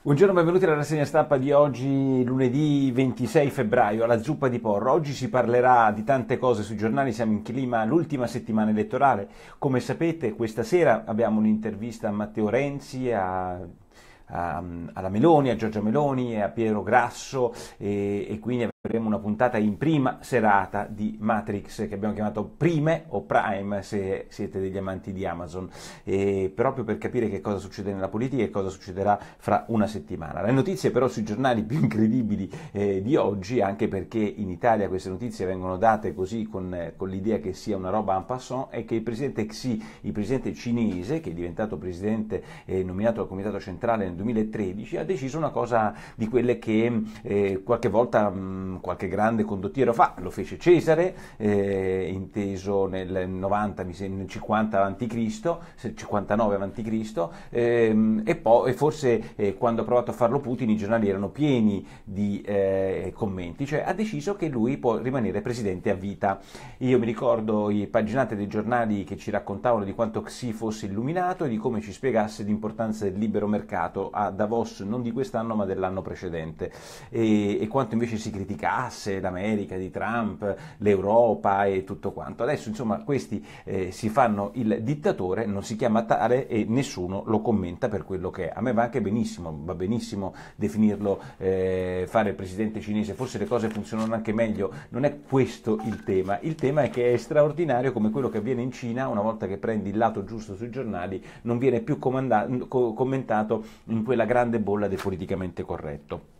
Buongiorno, benvenuti alla rassegna stampa di oggi, lunedì 26 febbraio, alla zuppa di porro. Oggi si parlerà di tante cose sui giornali, siamo in clima l'ultima settimana elettorale. Come sapete, questa sera abbiamo un'intervista a Matteo Renzi, a alla Meloni, a Giorgia Meloni, a Piero Grasso e, e quindi faremo una puntata in prima serata di Matrix che abbiamo chiamato Prime o Prime se siete degli amanti di Amazon, e proprio per capire che cosa succede nella politica e cosa succederà fra una settimana. Le notizie però sui giornali più incredibili eh, di oggi, anche perché in Italia queste notizie vengono date così con, con l'idea che sia una roba en passant, è che il presidente Xi, il presidente cinese che è diventato presidente eh, nominato al Comitato Centrale nel 2013, ha deciso una cosa di quelle che eh, qualche volta... Mm, qualche grande condottiero fa, lo fece Cesare, eh, inteso nel 90, nel 50 a.C., 59 a.C., ehm, e poi e forse eh, quando ha provato a farlo Putin i giornali erano pieni di eh, commenti, cioè ha deciso che lui può rimanere presidente a vita. Io mi ricordo i paginate dei giornali che ci raccontavano di quanto Xi fosse illuminato e di come ci spiegasse l'importanza del libero mercato a Davos, non di quest'anno ma dell'anno precedente, e, e quanto invece si criticava casse, l'America di Trump, l'Europa e tutto quanto. Adesso insomma questi eh, si fanno il dittatore, non si chiama tale e nessuno lo commenta per quello che è. A me va anche benissimo, va benissimo definirlo, eh, fare il presidente cinese, forse le cose funzionano anche meglio, non è questo il tema, il tema è che è straordinario come quello che avviene in Cina, una volta che prendi il lato giusto sui giornali, non viene più comanda- commentato in quella grande bolla del politicamente corretto.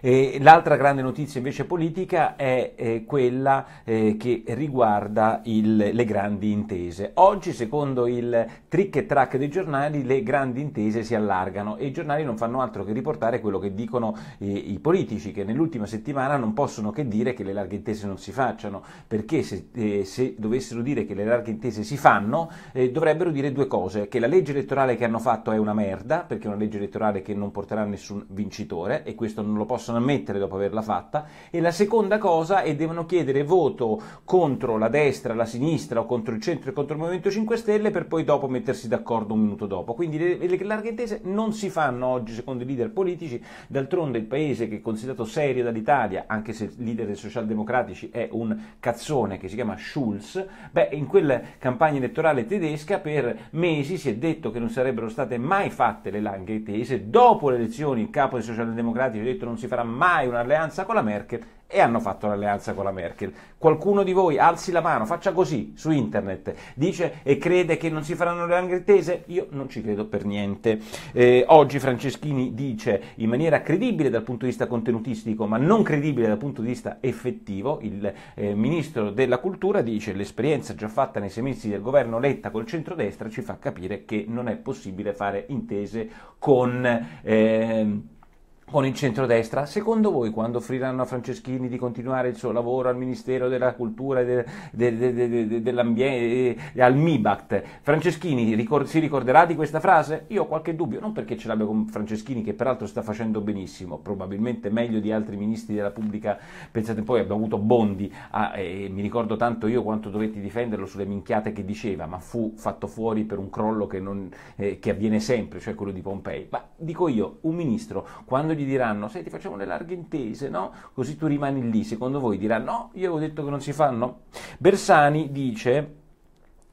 E l'altra grande notizia invece politica è eh, quella eh, che riguarda il, le grandi intese. Oggi, secondo il trick e track dei giornali, le grandi intese si allargano e i giornali non fanno altro che riportare quello che dicono eh, i politici, che nell'ultima settimana non possono che dire che le larghe intese non si facciano, perché se, eh, se dovessero dire che le larghe intese si fanno, eh, dovrebbero dire due cose, che la legge elettorale che hanno fatto è una merda, perché è una legge elettorale che non porterà nessun vincitore e questo non non lo possono ammettere dopo averla fatta, e la seconda cosa è devono chiedere voto contro la destra, la sinistra o contro il centro e contro il Movimento 5 Stelle per poi dopo mettersi d'accordo un minuto dopo. Quindi le, le larghe intese non si fanno oggi secondo i leader politici, d'altronde il paese che è considerato serio dall'Italia, anche se il leader dei socialdemocratici è un cazzone che si chiama Schulz, beh in quella campagna elettorale tedesca per mesi si è detto che non sarebbero state mai fatte le larghe intese, dopo le elezioni il capo dei socialdemocratici ha detto detto non si farà mai un'alleanza con la Merkel e hanno fatto l'alleanza con la Merkel. Qualcuno di voi alzi la mano, faccia così su internet, dice e crede che non si faranno le anghe tese? Io non ci credo per niente. Eh, oggi Franceschini dice in maniera credibile dal punto di vista contenutistico, ma non credibile dal punto di vista effettivo, il eh, ministro della cultura dice l'esperienza già fatta nei sei mesi del governo Letta col centrodestra ci fa capire che non è possibile fare intese con... Eh, con il centrodestra, secondo voi quando offriranno a Franceschini di continuare il suo lavoro al Ministero della Cultura e de, de, de, dell'Ambiente, eh, al MIBACT, Franceschini ricor- si ricorderà di questa frase? Io ho qualche dubbio, non perché ce l'abbia con Franceschini che peraltro sta facendo benissimo, probabilmente meglio di altri ministri della pubblica, pensate poi abbiamo avuto Bondi, a, eh, mi ricordo tanto io quanto dovetti difenderlo sulle minchiate che diceva, ma fu fatto fuori per un crollo che, non, eh, che avviene sempre, cioè quello di Pompei. Ma dico io, un ministro, quando gli gli diranno, senti facciamo le larghe intese, no? Così tu rimani lì, secondo voi diranno: no, io avevo detto che non si fanno? Bersani dice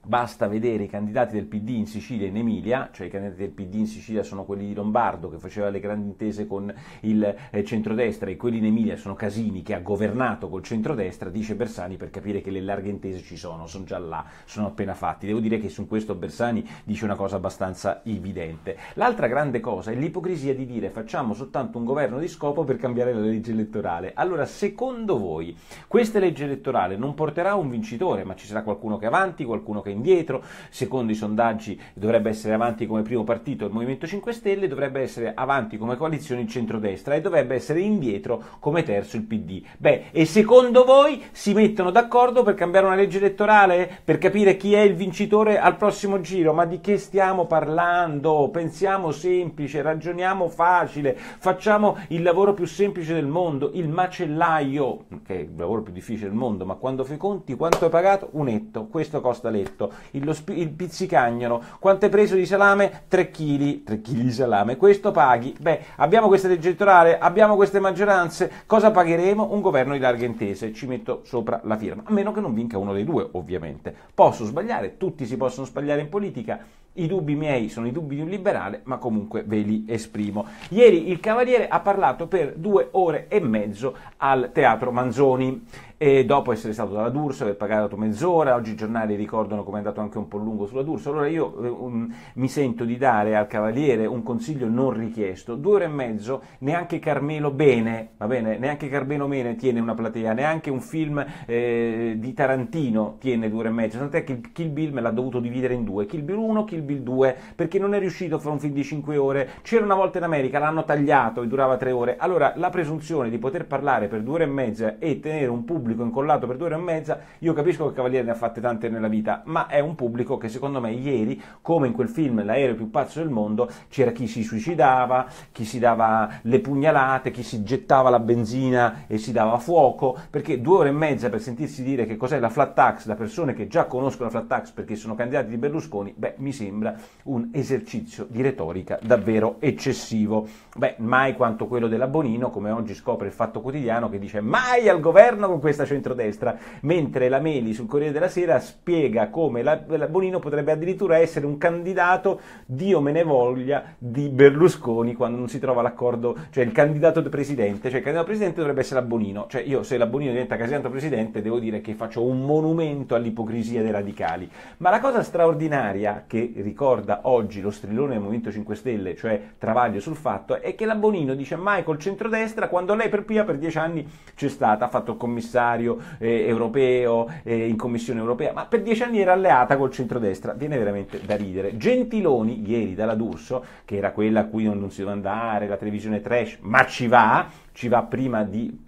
Basta vedere i candidati del PD in Sicilia e in Emilia, cioè i candidati del PD in Sicilia sono quelli di Lombardo che faceva le grandi intese con il eh, centrodestra e quelli in Emilia sono Casini che ha governato col centrodestra, dice Bersani per capire che le larghe intese ci sono, sono già là, sono appena fatti. Devo dire che su questo Bersani dice una cosa abbastanza evidente. L'altra grande cosa è l'ipocrisia di dire facciamo soltanto un governo di scopo per cambiare la legge elettorale. Allora, secondo voi questa legge elettorale non porterà un vincitore, ma ci sarà qualcuno che è avanti, qualcuno che è indietro, secondo i sondaggi dovrebbe essere avanti come primo partito il Movimento 5 Stelle, dovrebbe essere avanti come coalizione il centrodestra e dovrebbe essere indietro come terzo il PD. Beh, e secondo voi si mettono d'accordo per cambiare una legge elettorale? Per capire chi è il vincitore al prossimo giro? Ma di che stiamo parlando? Pensiamo semplice, ragioniamo facile, facciamo il lavoro più semplice del mondo, il macellaio, che è il lavoro più difficile del mondo, ma quando fai i conti quanto hai pagato? Un etto, questo costa l'etto prosciutto, il, sp- il pizzicagnolo, quanto hai preso di salame? 3 kg, 3 kg di salame, questo paghi. Beh, abbiamo questa legge elettorale, abbiamo queste maggioranze, cosa pagheremo? Un governo di larghe intese, ci metto sopra la firma, a meno che non vinca uno dei due, ovviamente. Posso sbagliare, tutti si possono sbagliare in politica, i dubbi miei sono i dubbi di un liberale, ma comunque ve li esprimo. Ieri il Cavaliere ha parlato per due ore e mezzo al Teatro Manzoni e dopo essere stato dalla D'Urso, aver pagato mezz'ora, oggi i giornali ricordano come è andato anche un po' lungo sulla D'Urso, allora io um, mi sento di dare al Cavaliere un consiglio non richiesto, due ore e mezzo, neanche Carmelo Bene, va bene, neanche Carmelo Bene tiene una platea, neanche un film eh, di Tarantino tiene due ore e mezzo, tant'è che Kill Bill me l'ha dovuto dividere in due, Kill Bill 1, Kill Bill 2, perché non è riuscito a fare un film di 5 ore, c'era una volta in America, l'hanno tagliato e durava tre ore, allora la presunzione di poter parlare per due ore e mezza e tenere un pubblico pubblico incollato per due ore e mezza, io capisco che Cavaliere ne ha fatte tante nella vita, ma è un pubblico che secondo me ieri, come in quel film L'aereo più pazzo del mondo, c'era chi si suicidava, chi si dava le pugnalate, chi si gettava la benzina e si dava fuoco, perché due ore e mezza per sentirsi dire che cos'è la flat tax da persone che già conoscono la flat tax perché sono candidati di Berlusconi, beh, mi sembra un esercizio di retorica davvero eccessivo. Beh, mai quanto quello della Bonino, come oggi scopre il Fatto Quotidiano, che dice mai al governo con questa questa centrodestra, mentre la Meli sul Corriere della Sera spiega come la, la Bonino potrebbe addirittura essere un candidato, Dio me ne voglia, di Berlusconi quando non si trova l'accordo, cioè il candidato presidente, cioè il candidato presidente dovrebbe essere la Bonino, cioè io se la Bonino diventa candidato presidente devo dire che faccio un monumento all'ipocrisia dei radicali, ma la cosa straordinaria che ricorda oggi lo strillone del Movimento 5 Stelle, cioè Travaglio sul fatto, è che la Bonino dice mai col centrodestra quando lei per Pia per dieci anni c'è stata, ha fatto commissario, comunitario eh, europeo, eh, in Commissione europea, ma per dieci anni era alleata col centrodestra, viene veramente da ridere. Gentiloni, ieri dalla D'Urso, che era quella a cui non, non si doveva andare, la televisione trash, ma ci va, ci va prima di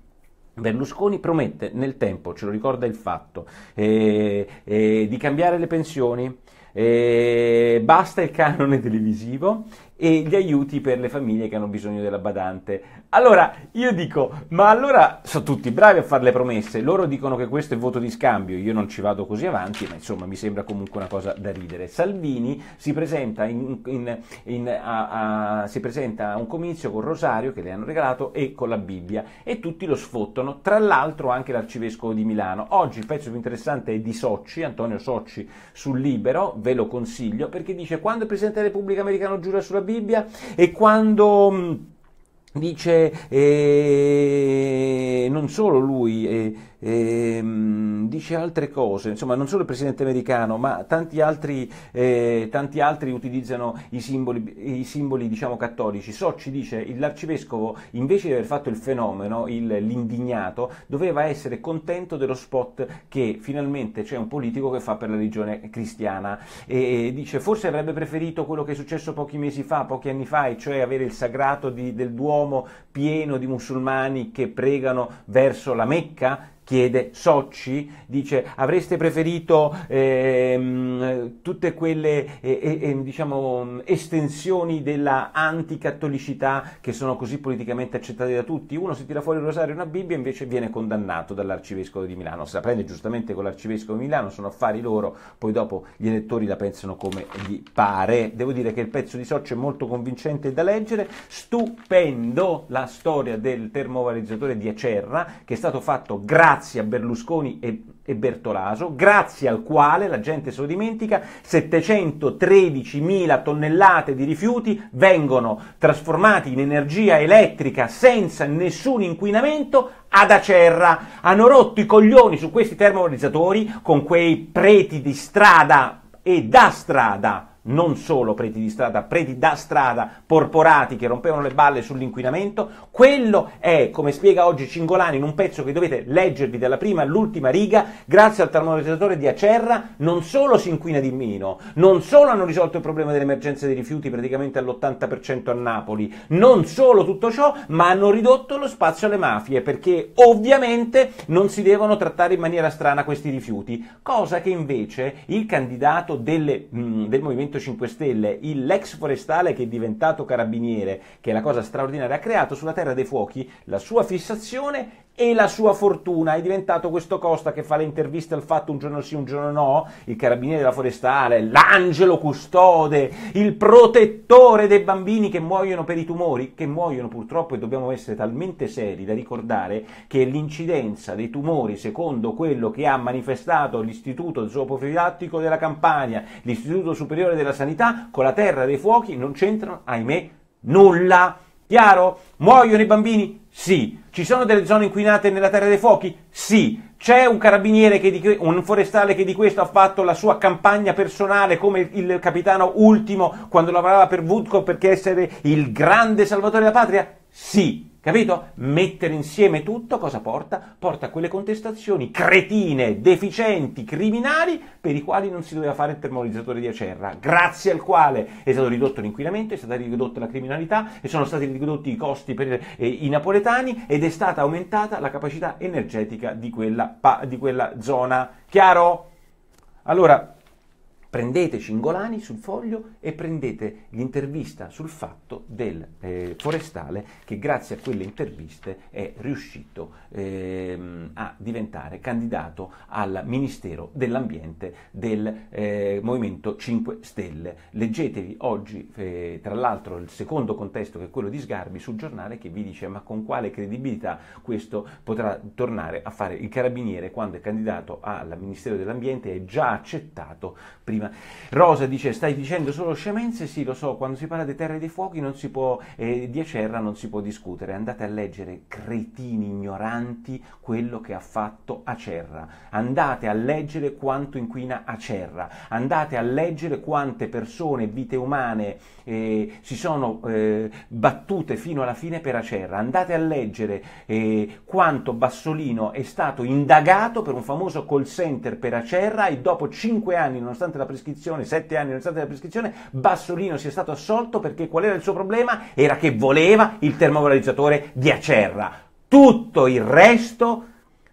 Berlusconi promette nel tempo, ce lo ricorda il fatto, eh, eh, di cambiare le pensioni, e eh, basta il canone televisivo e gli aiuti per le famiglie che hanno bisogno della badante. Allora io dico, ma allora sono tutti bravi a fare le promesse, loro dicono che questo è voto di scambio, io non ci vado così avanti, ma insomma mi sembra comunque una cosa da ridere. Salvini si presenta, in, in, in, a, a, si presenta, a, un comizio con Rosario che le hanno regalato e con la Bibbia e tutti lo sfottano, tra l'altro anche l'arcivescovo di Milano. Oggi il pezzo più interessante è di Socci, Antonio Socci sul Libero, ve lo consiglio, perché dice quando il Presidente della Repubblica americano giura sulla Bibbia e quando... Mm, dice eh, non solo lui, eh, e, ehm, dice altre cose, insomma non solo il presidente americano, ma tanti altri, eh, tanti altri utilizzano i simboli, i simboli diciamo, cattolici. Socci dice che l'arcivescovo, invece di aver fatto il fenomeno, il, l'indignato, doveva essere contento dello spot che finalmente c'è un politico che fa per la religione cristiana. E, e dice forse avrebbe preferito quello che è successo pochi mesi fa, pochi anni fa, e cioè avere il sagrato di, del Duomo pieno di musulmani che pregano verso la Mecca chiede Socci, dice avreste preferito ehm, tutte quelle eh, eh, diciamo, estensioni della anticattolicità che sono così politicamente accettate da tutti, uno si tira fuori il rosario e una Bibbia e invece viene condannato dall'arcivescovo di Milano, se la prende giustamente con l'arcivescovo di Milano sono affari loro, poi dopo gli elettori la pensano come gli pare, devo dire che il pezzo di Socci è molto convincente da leggere, stupendo la storia del termovalorizzatore di Acerra che è stato fatto grazie grazie a Berlusconi e, e Bertolaso, grazie al quale, la gente se lo dimentica, 713.000 tonnellate di rifiuti vengono trasformati in energia elettrica senza nessun inquinamento ad Acerra. Hanno rotto i coglioni su questi termovalorizzatori con quei preti di strada e da strada non solo preti di strada, preti da strada, porporati che rompevano le balle sull'inquinamento. Quello è, come spiega oggi Cingolani in un pezzo che dovete leggervi dalla prima all'ultima riga, grazie al termonizzatore di Acerra, non solo si inquina di meno, non solo hanno risolto il problema dell'emergenza dei rifiuti praticamente all'80% a Napoli, non solo tutto ciò, ma hanno ridotto lo spazio alle mafie, perché ovviamente non si devono trattare in maniera strana questi rifiuti, cosa che invece il candidato delle, mh, mm, del Movimento Movimento 5 Stelle, l'ex forestale che è diventato carabiniere, che è la cosa straordinaria, ha creato sulla Terra dei Fuochi la sua fissazione e la sua fortuna è diventato questo Costa che fa le interviste al fatto un giorno sì, un giorno no, il carabiniere della forestale, l'angelo custode, il protettore dei bambini che muoiono per i tumori, che muoiono purtroppo e dobbiamo essere talmente seri da ricordare che l'incidenza dei tumori secondo quello che ha manifestato l'Istituto Zooprofilattico della Campania, l'Istituto Superiore della Sanità, con la terra dei fuochi non c'entrano, ahimè, nulla. Chiaro? Muoiono i bambini? Sì. Ci sono delle zone inquinate nella Terra dei Fuochi? Sì. C'è un carabiniere, che, un forestale che di questo ha fatto la sua campagna personale come il capitano ultimo quando lavorava per Woodcock perché essere il grande salvatore della patria? Sì. Capito? Mettere insieme tutto cosa porta? Porta a quelle contestazioni cretine, deficienti, criminali per i quali non si doveva fare il termonizzatore di Acerra, grazie al quale è stato ridotto l'inquinamento, è stata ridotta la criminalità e sono stati ridotti i costi per eh, i napoletani ed è stata aumentata la capacità energetica di quella, pa- di quella zona. Chiaro? Allora, prendete Cingolani sul foglio e prendete l'intervista sul fatto del eh, forestale che grazie a quelle interviste è riuscito eh, a diventare candidato al Ministero dell'Ambiente del eh, Movimento 5 Stelle. Leggetevi oggi, eh, tra l'altro, il secondo contesto che è quello di Sgarbi sul giornale che vi dice ma con quale credibilità questo potrà tornare a fare il carabiniere quando è candidato al Ministero dell'Ambiente e è già accettato prima prima. Rosa dice, stai dicendo solo scemenze? Sì, lo so, quando si parla di terra e dei fuochi non si può, eh, di Acerra non si può discutere. Andate a leggere, cretini ignoranti, quello che ha fatto Acerra. Andate a leggere quanto inquina Acerra. Andate a leggere quante persone, vite umane, eh, si sono eh, battute fino alla fine per Acerra. Andate a leggere eh, quanto Bassolino è stato indagato per un famoso call center per Acerra e dopo 5 anni, nonostante la prescrizione, sette anni nel stato della prescrizione, Bassolino sia stato assolto perché qual era il suo problema? Era che voleva il termovalorizzatore di Acerra. Tutto il resto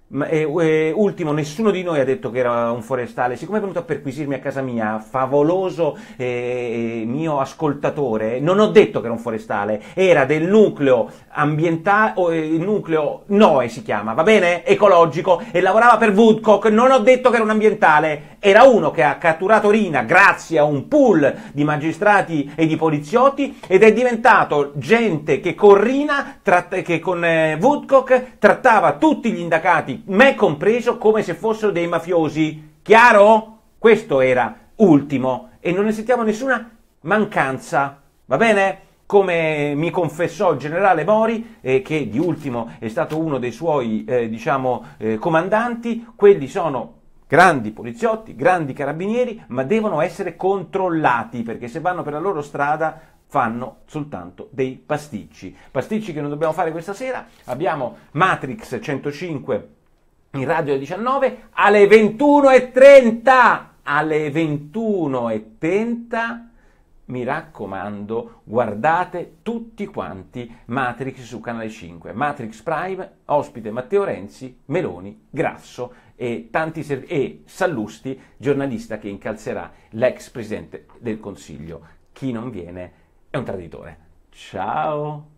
e, e, eh, eh, ultimo, nessuno di noi ha detto che era un forestale, siccome è venuto a perquisirmi a casa mia, favoloso eh, eh mio ascoltatore, non ho detto che era un forestale, era del nucleo ambientale, o, eh, nucleo Noe si chiama, va bene? Ecologico, e lavorava per Woodcock, non ho detto che era un ambientale, era uno che ha catturato Rina grazie a un pool di magistrati e di poliziotti ed è diventato gente che con Rina, tratt- che con eh, Woodcock trattava tutti gli indagati me compreso, come se fossero dei mafiosi. Chiaro? Questo era ultimo e non ne sentiamo nessuna mancanza. Va bene? come mi confessò il generale Mori, eh, che di ultimo è stato uno dei suoi eh, diciamo, eh, comandanti, quelli sono grandi poliziotti, grandi carabinieri, ma devono essere controllati perché se vanno per la loro strada fanno soltanto dei pasticci. Pasticci che non dobbiamo fare questa sera, abbiamo Matrix 105 in radio alle 19 alle 21.30. Alle 21.30 mi raccomando, guardate tutti quanti Matrix su Canale 5, Matrix Prime, ospite Matteo Renzi, Meloni, Grasso e, ser- e Sallusti, giornalista che incalzerà l'ex presidente del Consiglio. Chi non viene è un traditore. Ciao!